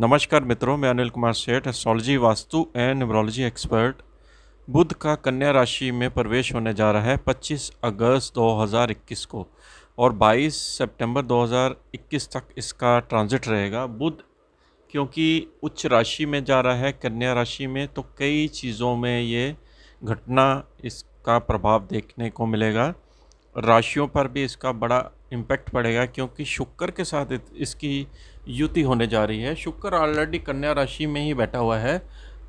नमस्कार मित्रों मैं Anil Kumar Seth astrology vastu and numerology expert बुध का कन्या राशि में प्रवेश होने जा रहा है 25 अगस्त 2021 को और 22 सितंबर 2021 तक इसका ट्रांजिट रहेगा बुध क्योंकि उच्च राशि में जा रहा है कन्या राशि में तो कई चीज़ों में ये घटना इसका प्रभाव देखने को मिलेगा राशियों पर भी इसका बड़ा इम्पैक्ट पड़ेगा क्योंकि शुक्र के साथ इसकी युति होने जा रही है शुक्र ऑलरेडी कन्या राशि में ही बैठा हुआ है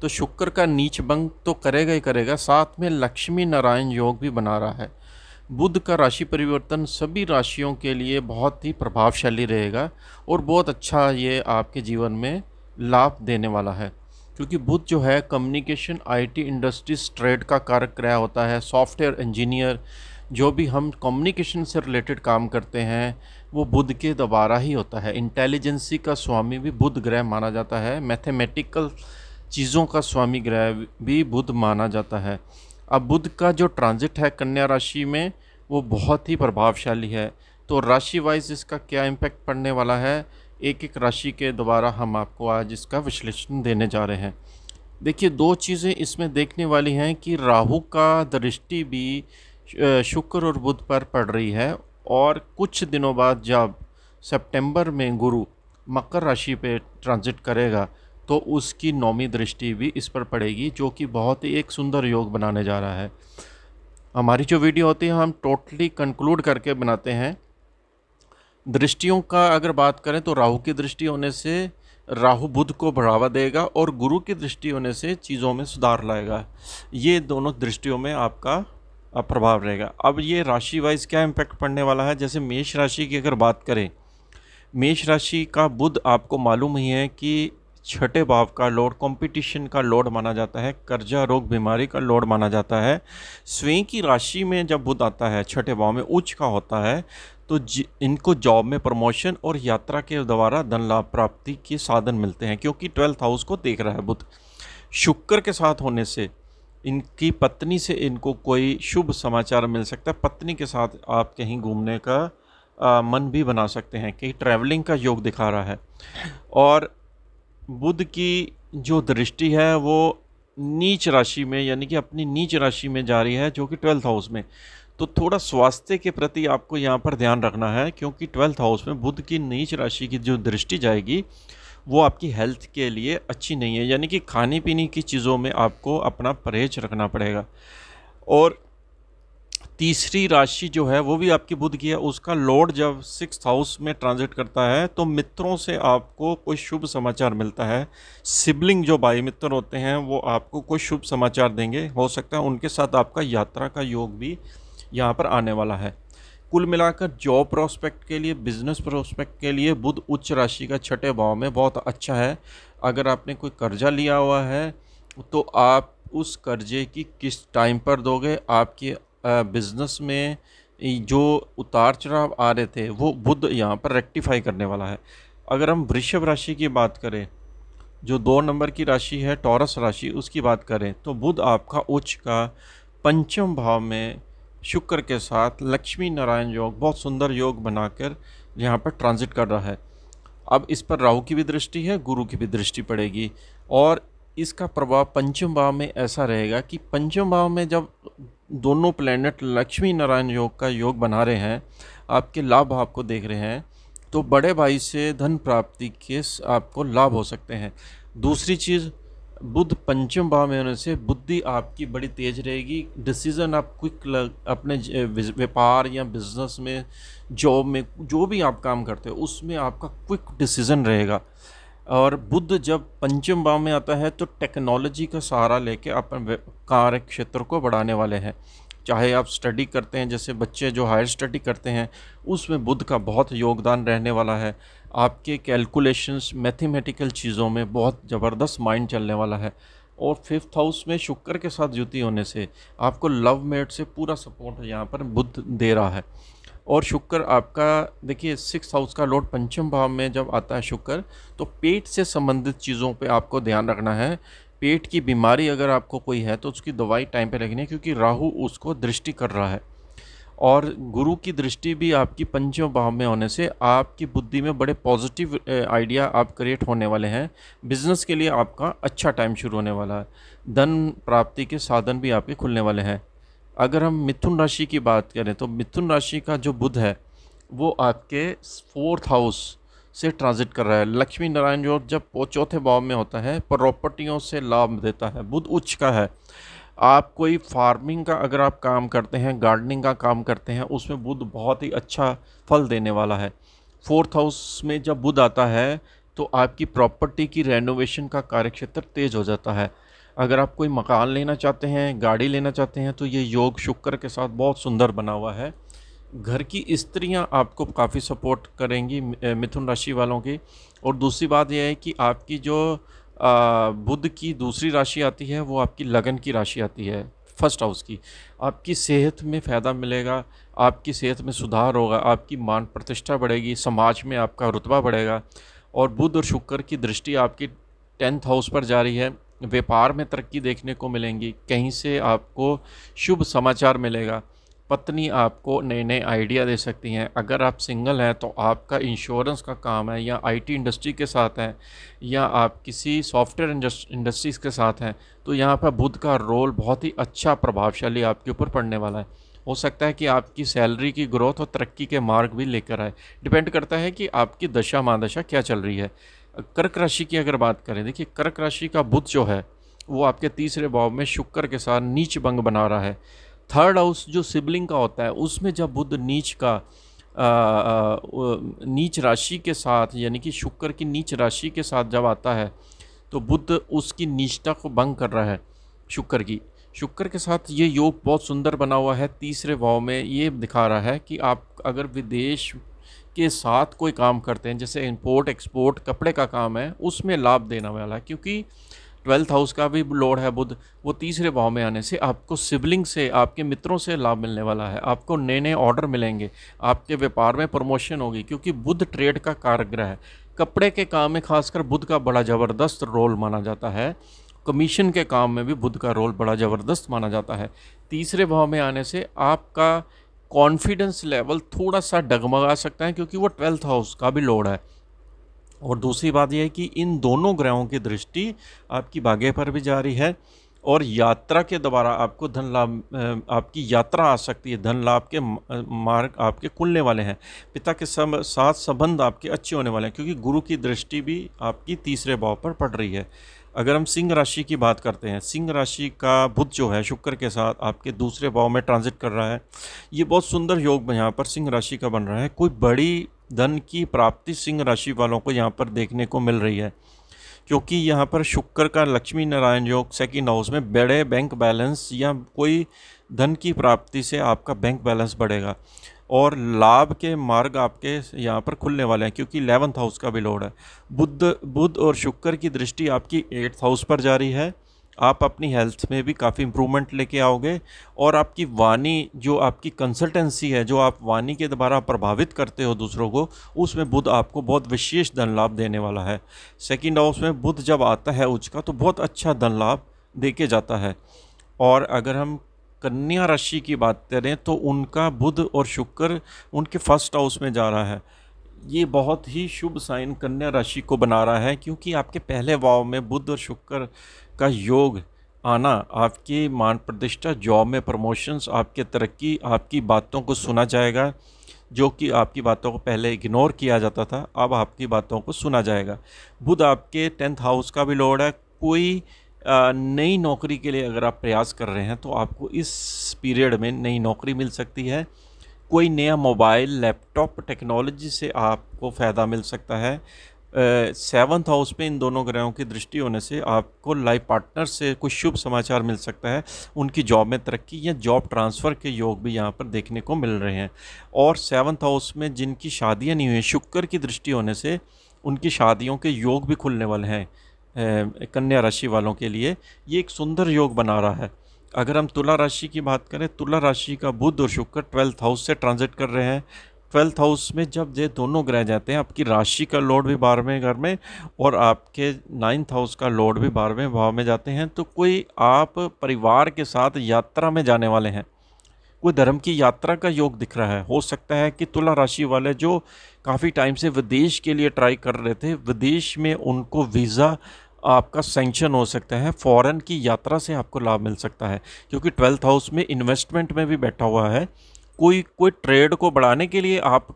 तो शुक्र का नीच भंग तो करेगा ही करेगा साथ में लक्ष्मी नारायण योग भी बना रहा है बुध का राशि परिवर्तन सभी राशियों के लिए बहुत ही प्रभावशाली रहेगा और बहुत अच्छा ये आपके जीवन में लाभ देने वाला है क्योंकि बुध जो है कम्युनिकेशन आईटी इंडस्ट्रीज ट्रेड का कारक रहा होता है सॉफ्टवेयर इंजीनियर जो भी हम कम्युनिकेशन से रिलेटेड काम करते हैं वो बुद्ध के द्वारा ही होता है इंटेलिजेंसी का स्वामी भी बुद्ध ग्रह माना जाता है मैथमेटिकल चीज़ों का स्वामी ग्रह भी बुद्ध माना जाता है अब बुद्ध का जो ट्रांजिट है कन्या राशि में वो बहुत ही प्रभावशाली है तो राशि वाइज इसका क्या इम्पैक्ट पड़ने वाला है एक एक राशि के द्वारा हम आपको आज इसका विश्लेषण देने जा रहे हैं देखिए दो चीज़ें इसमें देखने वाली हैं कि राहु का दृष्टि भी शुक्र और बुध पर पड़ रही है और कुछ दिनों बाद जब सितंबर में गुरु मकर राशि पे ट्रांजिट करेगा तो उसकी नौमी दृष्टि भी इस पर पड़ेगी जो कि बहुत ही एक सुंदर योग बनाने जा रहा है हमारी जो वीडियो होती है हम टोटली कंक्लूड करके बनाते हैं दृष्टियों का अगर बात करें तो राहु की दृष्टि होने से राहु बुध को बढ़ावा देगा और गुरु की दृष्टि होने से चीज़ों में सुधार लाएगा ये दोनों दृष्टियों में आपका प्रभाव रहेगा अब ये राशि वाइज क्या इम्पैक्ट पड़ने वाला है जैसे मेष राशि की अगर बात करें मेष राशि का बुध आपको मालूम ही है कि छठे भाव का लोड कंपटीशन का लोड माना जाता है कर्जा रोग बीमारी का लोड माना जाता है स्वयं की राशि में जब बुध आता है छठे भाव में उच्च का होता है तो इनको जॉब में प्रमोशन और यात्रा के द्वारा धन लाभ प्राप्ति के साधन मिलते हैं क्योंकि ट्वेल्थ हाउस को देख रहा है बुध शुक्र के साथ होने से इनकी पत्नी से इनको कोई शुभ समाचार मिल सकता है पत्नी के साथ आप कहीं घूमने का आ, मन भी बना सकते हैं कहीं ट्रैवलिंग का योग दिखा रहा है और बुध की जो दृष्टि है वो नीच राशि में यानी कि अपनी नीच राशि में जा रही है जो कि ट्वेल्थ हाउस में तो थोड़ा स्वास्थ्य के प्रति आपको यहाँ पर ध्यान रखना है क्योंकि ट्वेल्थ हाउस में बुध की नीच राशि की जो दृष्टि जाएगी वो आपकी हेल्थ के लिए अच्छी नहीं है यानी कि खाने पीने की चीज़ों में आपको अपना परहेज रखना पड़ेगा और तीसरी राशि जो है वो भी आपकी बुद्ध की है उसका लॉर्ड जब सिक्स हाउस में ट्रांजिट करता है तो मित्रों से आपको कोई शुभ समाचार मिलता है सिबलिंग जो भाई मित्र होते हैं वो आपको कोई शुभ समाचार देंगे हो सकता है उनके साथ आपका यात्रा का योग भी यहाँ पर आने वाला है कुल मिलाकर जॉब प्रोस्पेक्ट के लिए बिजनेस प्रोस्पेक्ट के लिए बुध उच्च राशि का छठे भाव में बहुत अच्छा है अगर आपने कोई कर्जा लिया हुआ है तो आप उस कर्जे की किस टाइम पर दोगे आपके बिजनेस में जो उतार चढ़ाव आ रहे थे वो बुध यहाँ पर रेक्टिफाई करने वाला है अगर हम वृषभ राशि की बात करें जो दो नंबर की राशि है टॉरस राशि उसकी बात करें तो बुध आपका उच्च का पंचम भाव में शुक्र के साथ लक्ष्मी नारायण योग बहुत सुंदर योग बनाकर यहाँ पर ट्रांजिट कर रहा है अब इस पर राहु की भी दृष्टि है गुरु की भी दृष्टि पड़ेगी और इसका प्रभाव पंचम भाव में ऐसा रहेगा कि पंचम भाव में जब दोनों प्लेनेट लक्ष्मी नारायण योग का योग बना रहे हैं आपके लाभ आपको देख रहे हैं तो बड़े भाई से धन प्राप्ति के आपको लाभ हो सकते हैं दूसरी चीज़ बुद्ध पंचम भाव में होने से बुद्धि आपकी बड़ी तेज रहेगी डिसीज़न आप क्विक लग अपने व्यापार या बिजनेस में जॉब में जो भी आप काम करते हो उसमें आपका क्विक डिसीज़न रहेगा और बुद्ध जब पंचम भाव में आता है तो टेक्नोलॉजी का सहारा लेके अपने कार्य क्षेत्र को बढ़ाने वाले हैं चाहे आप स्टडी करते हैं जैसे बच्चे जो हायर स्टडी करते हैं उसमें बुद्ध का बहुत योगदान रहने वाला है आपके कैलकुलेशंस मैथमेटिकल चीज़ों में बहुत ज़बरदस्त माइंड चलने वाला है और फिफ्थ हाउस में शुक्र के साथ जुती होने से आपको लव मेट से पूरा सपोर्ट यहाँ पर बुद्ध दे रहा है और शुक्र आपका देखिए सिक्स हाउस का लॉर्ड पंचम भाव में जब आता है शुक्र तो पेट से संबंधित चीज़ों पे आपको ध्यान रखना है पेट की बीमारी अगर आपको कोई है तो उसकी दवाई टाइम पे लगनी है क्योंकि राहु उसको दृष्टि कर रहा है और गुरु की दृष्टि भी आपकी पंचम भाव में होने से आपकी बुद्धि में बड़े पॉजिटिव आइडिया आप क्रिएट होने वाले हैं बिजनेस के लिए आपका अच्छा टाइम शुरू होने वाला है धन प्राप्ति के साधन भी आपके खुलने वाले हैं अगर हम मिथुन राशि की बात करें तो मिथुन राशि का जो बुध है वो आपके फोर्थ हाउस से ट्रांजिट कर रहा है लक्ष्मी नारायण जो जब चौथे भाव में होता है प्रॉपर्टियों से लाभ देता है बुध उच्च का है आप कोई फार्मिंग का अगर आप काम करते हैं गार्डनिंग का काम करते हैं उसमें बुध बहुत ही अच्छा फल देने वाला है फोर्थ हाउस में जब बुध आता है तो आपकी प्रॉपर्टी की रेनोवेशन का कार्यक्षेत्र तेज़ हो जाता है अगर आप कोई मकान लेना चाहते हैं गाड़ी लेना चाहते हैं तो ये योग शुक्र के साथ बहुत सुंदर बना हुआ है घर की स्त्रियां आपको काफ़ी सपोर्ट करेंगी मिथुन राशि वालों की और दूसरी बात यह है कि आपकी जो बुद्ध की दूसरी राशि आती है वो आपकी लगन की राशि आती है फर्स्ट हाउस की आपकी सेहत में फ़ायदा मिलेगा आपकी सेहत में सुधार होगा आपकी मान प्रतिष्ठा बढ़ेगी समाज में आपका रुतबा बढ़ेगा और बुध और शुक्र की दृष्टि आपकी टेंथ हाउस पर जा रही है व्यापार में तरक्की देखने को मिलेंगी कहीं से आपको शुभ समाचार मिलेगा पत्नी आपको नए नए आइडिया दे सकती हैं अगर आप सिंगल हैं तो आपका इंश्योरेंस का काम है या आईटी इंडस्ट्री के साथ हैं या आप किसी सॉफ्टवेयर इंडस्ट्रीज़ के साथ हैं तो यहाँ पर बुध का रोल बहुत ही अच्छा प्रभावशाली आपके ऊपर पड़ने वाला है हो सकता है कि आपकी सैलरी की ग्रोथ और तरक्की के मार्ग भी लेकर आए डिपेंड करता है कि आपकी दशा मादशा क्या चल रही है कर्क राशि की अगर बात करें देखिए कर्क राशि का बुध जो है वो आपके तीसरे भाव में शुक्र के साथ नीच बंग बना रहा है थर्ड हाउस जो सिबलिंग का होता है उसमें जब बुद्ध नीच का आ, आ, नीच राशि के साथ यानी कि शुक्र की नीच राशि के साथ जब आता है तो बुद्ध उसकी नीचता को भंग कर रहा है शुक्र की शुक्र के साथ ये योग बहुत सुंदर बना हुआ है तीसरे भाव में ये दिखा रहा है कि आप अगर विदेश के साथ कोई काम करते हैं जैसे इंपोर्ट एक्सपोर्ट कपड़े का काम है उसमें लाभ देने वाला है क्योंकि ट्वेल्थ हाउस का भी लॉर्ड है बुद्ध वो तीसरे भाव में आने से आपको सिबलिंग से आपके मित्रों से लाभ मिलने वाला है आपको नए नए ऑर्डर मिलेंगे आपके व्यापार में प्रमोशन होगी क्योंकि बुध ट्रेड का कारग्रह है कपड़े के काम में खासकर बुद्ध का बड़ा ज़बरदस्त रोल माना जाता है कमीशन के काम में भी बुद्ध का रोल बड़ा ज़बरदस्त माना जाता है तीसरे भाव में आने से आपका कॉन्फिडेंस लेवल थोड़ा सा डगमगा सकता है क्योंकि वो ट्वेल्थ हाउस का भी लोड है और दूसरी बात यह है कि इन दोनों ग्रहों की दृष्टि आपकी भाग्य पर भी जारी है और यात्रा के द्वारा आपको धन लाभ आपकी यात्रा आ सकती है धन लाभ के मार्ग आपके खुलने वाले हैं पिता के सब साथ संबंध आपके अच्छे होने वाले हैं क्योंकि गुरु की दृष्टि भी आपकी तीसरे भाव पर पड़ रही है अगर हम सिंह राशि की बात करते हैं सिंह राशि का बुध जो है शुक्र के साथ आपके दूसरे भाव में ट्रांजिट कर रहा है ये बहुत सुंदर योग यहाँ पर सिंह राशि का बन रहा है कोई बड़ी धन की प्राप्ति सिंह राशि वालों को यहाँ पर देखने को मिल रही है क्योंकि यहाँ पर शुक्र का लक्ष्मी नारायण योग सेकेंड हाउस में बड़े बैंक बैलेंस या कोई धन की प्राप्ति से आपका बैंक बैलेंस बढ़ेगा और लाभ के मार्ग आपके यहाँ पर खुलने वाले हैं क्योंकि इलेवंथ हाउस का भी लोड है बुद्ध बुद्ध और शुक्र की दृष्टि आपकी एट्थ हाउस पर जारी है आप अपनी हेल्थ में भी काफ़ी इम्प्रूवमेंट लेके आओगे और आपकी वाणी जो आपकी कंसल्टेंसी है जो आप वाणी के द्वारा प्रभावित करते हो दूसरों को उसमें बुद्ध आपको बहुत विशेष धन लाभ देने वाला है सेकंड हाउस में बुद्ध जब आता है उच्च का तो बहुत अच्छा धन लाभ दे के जाता है और अगर हम कन्या राशि की बात करें तो उनका बुध और शुक्र उनके फर्स्ट हाउस में जा रहा है ये बहुत ही शुभ साइन कन्या राशि को बना रहा है क्योंकि आपके पहले भाव में बुध और शुक्र का योग आना आपकी मान प्रतिष्ठा जॉब में प्रमोशंस आपके तरक्की आपकी बातों को सुना जाएगा जो कि आपकी बातों को पहले इग्नोर किया जाता था अब आपकी बातों को सुना जाएगा बुध आपके टेंथ हाउस का भी लॉर्ड है कोई नई नौकरी के लिए अगर आप प्रयास कर रहे हैं तो आपको इस पीरियड में नई नौकरी मिल सकती है कोई नया मोबाइल लैपटॉप टेक्नोलॉजी से आपको फ़ायदा मिल सकता है सेवन्थ हाउस पे इन दोनों ग्रहों की दृष्टि होने से आपको लाइफ पार्टनर से कुछ शुभ समाचार मिल सकता है उनकी जॉब में तरक्की या जॉब ट्रांसफ़र के योग भी यहाँ पर देखने को मिल रहे हैं और सेवन्थ हाउस में जिनकी शादियाँ नहीं हुई शुक्र की दृष्टि होने से उनकी शादियों के योग भी खुलने वाले हैं कन्या राशि वालों के लिए ये एक सुंदर योग बना रहा है अगर हम तुला राशि की बात करें तुला राशि का बुध और शुक्र ट्वेल्थ हाउस से ट्रांजिट कर रहे हैं ट्वेल्थ हाउस में जब ये दोनों ग्रह जाते हैं आपकी राशि का लोड भी बारहवें घर में और आपके नाइन्थ हाउस का लोड भी बारहवें भाव में जाते हैं तो कोई आप परिवार के साथ यात्रा में जाने वाले हैं कोई धर्म की यात्रा का योग दिख रहा है हो सकता है कि तुला राशि वाले जो काफ़ी टाइम से विदेश के लिए ट्राई कर रहे थे विदेश में उनको वीज़ा आपका सेंक्शन हो सकता है फॉरेन की यात्रा से आपको लाभ मिल सकता है क्योंकि ट्वेल्थ हाउस में इन्वेस्टमेंट में भी बैठा हुआ है कोई कोई ट्रेड को बढ़ाने के लिए आप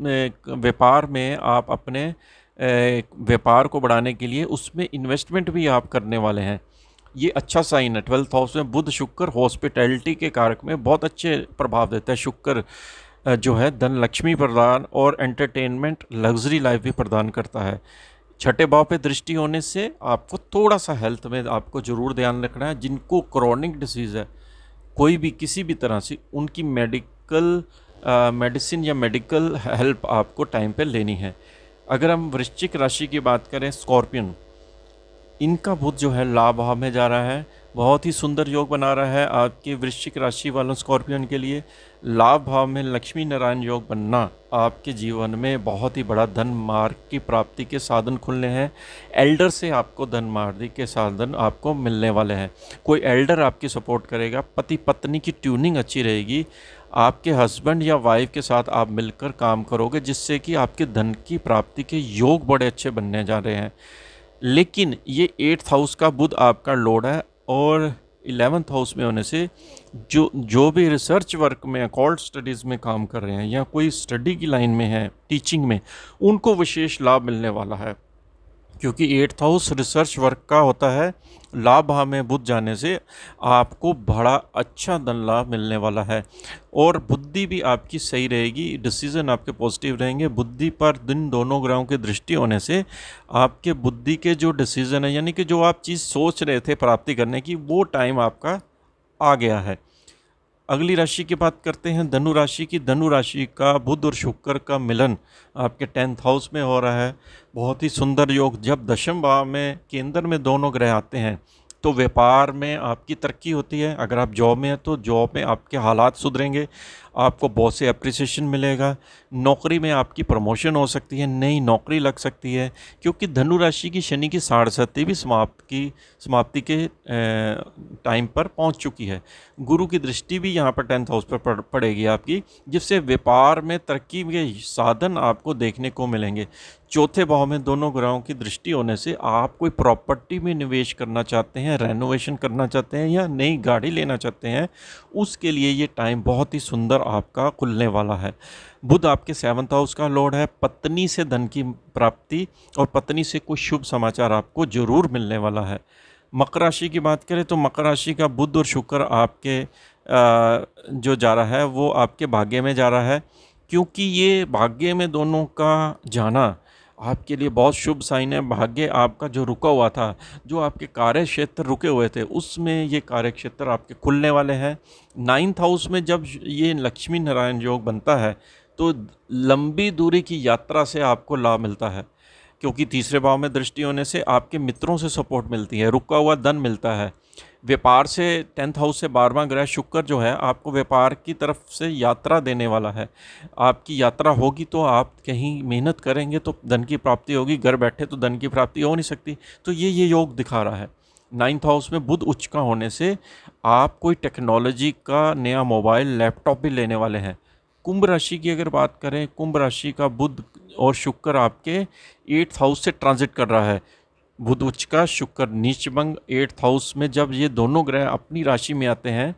व्यापार में आप अपने व्यापार को बढ़ाने के लिए उसमें इन्वेस्टमेंट भी आप करने वाले हैं ये अच्छा साइन है ट्वेल्थ हाउस में बुध शुक्र हॉस्पिटैलिटी के कारक में बहुत अच्छे प्रभाव देता है शुक्र जो है धन लक्ष्मी प्रदान और एंटरटेनमेंट लग्जरी लाइफ भी प्रदान करता है छठे भाव पे दृष्टि होने से आपको थोड़ा सा हेल्थ में आपको ज़रूर ध्यान रखना है जिनको क्रॉनिक डिसीज़ है कोई भी किसी भी तरह से उनकी मेडिक मेडिकल मेडिसिन uh, या मेडिकल हेल्प आपको टाइम पर लेनी है अगर हम वृश्चिक राशि की बात करें स्कॉर्पियन इनका बुध जो है लाभ भाव में जा रहा है बहुत ही सुंदर योग बना रहा है आपके वृश्चिक राशि वालों स्कॉर्पियन के लिए लाभ भाव में लक्ष्मी नारायण योग बनना आपके जीवन में बहुत ही बड़ा धन मार्ग की प्राप्ति के साधन खुलने हैं एल्डर से आपको धन मार्ग के साधन आपको मिलने वाले हैं कोई एल्डर आपकी सपोर्ट करेगा पति पत्नी की ट्यूनिंग अच्छी रहेगी आपके हस्बैंड या वाइफ के साथ आप मिलकर काम करोगे जिससे कि आपके धन की प्राप्ति के योग बड़े अच्छे बनने जा रहे हैं लेकिन ये एट्थ हाउस का बुध आपका लोड है और इलेवेंथ हाउस में होने से जो जो भी रिसर्च वर्क में अकॉल्ड स्टडीज़ में काम कर रहे हैं या कोई स्टडी की लाइन में है टीचिंग में उनको विशेष लाभ मिलने वाला है क्योंकि एट्थ हाउस रिसर्च वर्क का होता है लाभ हमें बुद्ध जाने से आपको बड़ा अच्छा धन लाभ मिलने वाला है और बुद्धि भी आपकी सही रहेगी डिसीजन आपके पॉजिटिव रहेंगे बुद्धि पर दिन दोनों ग्रहों की दृष्टि होने से आपके बुद्धि के जो डिसीजन है यानी कि जो आप चीज़ सोच रहे थे प्राप्ति करने की वो टाइम आपका आ गया है अगली राशि की बात करते हैं धनु राशि की धनु राशि का बुध और शुक्र का मिलन आपके टेंथ हाउस में हो रहा है बहुत ही सुंदर योग जब दशम भाव में केंद्र में दोनों ग्रह आते हैं तो व्यापार में आपकी तरक्की होती है अगर आप जॉब में हैं तो जॉब में आपके हालात सुधरेंगे आपको बहुत से अप्रिसिएशन मिलेगा नौकरी में आपकी प्रमोशन हो सकती है नई नौकरी लग सकती है क्योंकि धनु राशि की शनि की साढ़सती भी समाप्त की समाप्ति के टाइम पर पहुंच चुकी है गुरु की दृष्टि भी यहाँ पर टेंथ हाउस पर पड़ेगी आपकी जिससे व्यापार में तरक्की के साधन आपको देखने को मिलेंगे चौथे भाव में दोनों ग्रहों की दृष्टि होने से आप कोई प्रॉपर्टी में निवेश करना चाहते हैं रेनोवेशन करना चाहते हैं या नई गाड़ी लेना चाहते हैं उसके लिए ये टाइम बहुत ही सुंदर और आपका खुलने वाला है बुध आपके सेवंथ हाउस का लॉर्ड है पत्नी से धन की प्राप्ति और पत्नी से कुछ शुभ समाचार आपको ज़रूर मिलने वाला है मकर राशि की बात करें तो मकर राशि का बुध और शुक्र आपके जो जा रहा है वो आपके भाग्य में जा रहा है क्योंकि ये भाग्य में दोनों का जाना आपके लिए बहुत शुभ साइन है भाग्य आपका जो रुका हुआ था जो आपके कार्य क्षेत्र रुके हुए थे उसमें ये कार्य क्षेत्र आपके खुलने वाले हैं नाइन्थ हाउस में जब ये लक्ष्मी नारायण योग बनता है तो लंबी दूरी की यात्रा से आपको लाभ मिलता है क्योंकि तीसरे भाव में दृष्टि होने से आपके मित्रों से सपोर्ट मिलती है रुका हुआ धन मिलता है व्यापार से टेंथ हाउस से बारहवा ग्रह शुक्र जो है आपको व्यापार की तरफ से यात्रा देने वाला है आपकी यात्रा होगी तो आप कहीं मेहनत करेंगे तो धन की प्राप्ति होगी घर बैठे तो धन की प्राप्ति हो नहीं सकती तो ये ये योग दिखा रहा है नाइन्थ हाउस में बुध उच्च का होने से आप कोई टेक्नोलॉजी का नया मोबाइल लैपटॉप भी लेने वाले हैं कुंभ राशि की अगर बात करें कुंभ राशि का बुध और शुक्र आपके एट्थ हाउस से ट्रांजिट कर रहा है बुध उच्च का शुक्र नीचभंग एट्थ हाउस में जब ये दोनों ग्रह अपनी राशि में आते हैं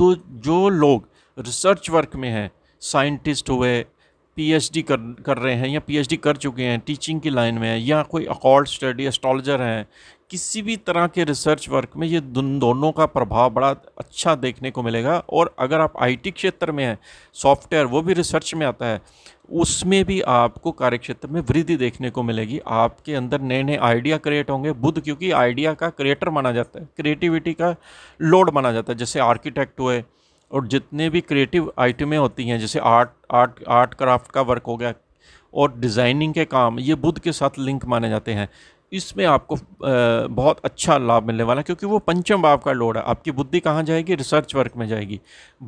दो जो लोग रिसर्च वर्क में हैं साइंटिस्ट हुए पीएचडी कर कर रहे हैं या पीएचडी कर चुके हैं टीचिंग की लाइन में या कोई अकॉर्ड स्टडी एस्ट्रोलॉजर हैं किसी भी तरह के रिसर्च वर्क में ये दोनों का प्रभाव बड़ा अच्छा देखने को मिलेगा और अगर आप आईटी क्षेत्र में हैं सॉफ्टवेयर वो भी रिसर्च में आता है उसमें भी आपको कार्यक्षेत्र में वृद्धि देखने को मिलेगी आपके अंदर नए नए आइडिया क्रिएट होंगे बुद्ध क्योंकि आइडिया का क्रिएटर माना जाता है क्रिएटिविटी का लोड माना जाता है जैसे आर्किटेक्ट हुए और जितने भी क्रिएटिव आइटमें होती हैं जैसे आर्ट आर्ट आर्ट क्राफ्ट का वर्क हो गया और डिज़ाइनिंग के काम ये बुद्ध के साथ लिंक माने जाते हैं इसमें आपको बहुत अच्छा लाभ मिलने वाला है क्योंकि वो पंचम भाव का लोड है आपकी बुद्धि कहाँ जाएगी रिसर्च वर्क में जाएगी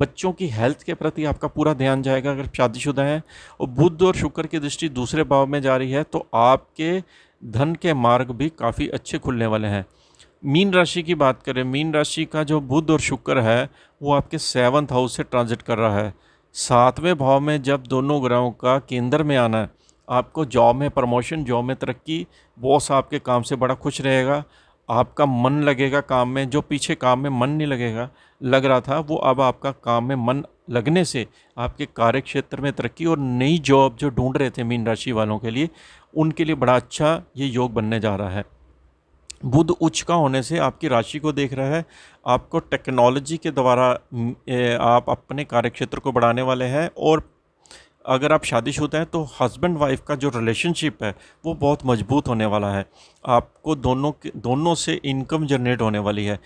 बच्चों की हेल्थ के प्रति आपका पूरा ध्यान जाएगा अगर शादीशुदा है और बुद्ध और शुक्र की दृष्टि दूसरे भाव में जा रही है तो आपके धन के मार्ग भी काफ़ी अच्छे खुलने वाले हैं मीन राशि की बात करें मीन राशि का जो बुध और शुक्र है वो आपके सेवन्थ हाउस से ट्रांजिट कर रहा है सातवें भाव में जब दोनों ग्रहों का केंद्र में आना है आपको जॉब में प्रमोशन जॉब में तरक्की बॉस आपके काम से बड़ा खुश रहेगा आपका मन लगेगा काम में जो पीछे काम में मन नहीं लगेगा लग रहा था वो अब आपका काम में मन लगने से आपके कार्य क्षेत्र में तरक्की और नई जॉब जो ढूंढ रहे थे मीन राशि वालों के लिए उनके लिए बड़ा अच्छा ये योग बनने जा रहा है बुध उच्च का होने से आपकी राशि को देख रहा है आपको टेक्नोलॉजी के द्वारा आप अपने कार्यक्षेत्र को बढ़ाने वाले हैं और अगर आप शादीशुदा हैं तो हस्बैंड वाइफ का जो रिलेशनशिप है वो बहुत मजबूत होने वाला है आपको दोनों के दोनों से इनकम जनरेट होने वाली है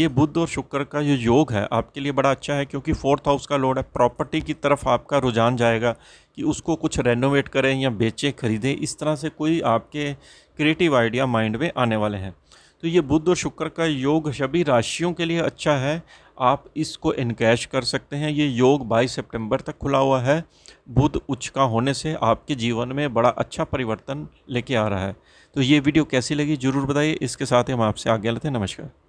ये बुद्ध और शुक्र का जो योग है आपके लिए बड़ा अच्छा है क्योंकि फोर्थ हाउस का लोड है प्रॉपर्टी की तरफ आपका रुझान जाएगा कि उसको कुछ रेनोवेट करें या बेचें खरीदें इस तरह से कोई आपके क्रिएटिव आइडिया माइंड में आने वाले हैं तो ये बुध और शुक्र का योग सभी राशियों के लिए अच्छा है आप इसको इनकैश कर सकते हैं ये योग 22 सितंबर तक खुला हुआ है बुध उच्च का होने से आपके जीवन में बड़ा अच्छा परिवर्तन लेके आ रहा है तो ये वीडियो कैसी लगी ज़रूर बताइए इसके साथ ही हम आपसे आगे लेते हैं नमस्कार